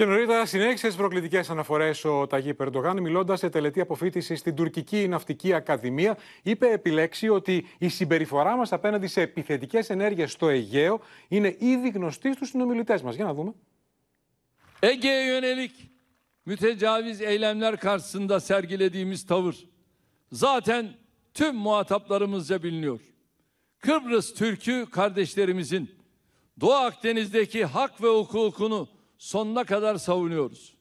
Και νωρίτερα συνέχισε τις προκλητικές αναφορές ο Ταγί Περντογάν, μιλώντας σε τελετή αποφύτησης στην τουρκική ναυτική ακαδημία. Είπε επιλέξει ότι η συμπεριφορά μας απέναντι σε επιθετικές ενέργειες στο Αιγαίο είναι ήδη γνωστή στους συνομιλητές μας. Για να δούμε. Αιγαίο yönelik mütecaviz eylemler karşısında sergilediğimiz tavır zaten tüm muhataplarımızca biliniyor. Kıbrıs Türk'ü kardeşlerimizin Doğu Akdeniz'deki hak ve hukukunu sonuna kadar savunuyoruz.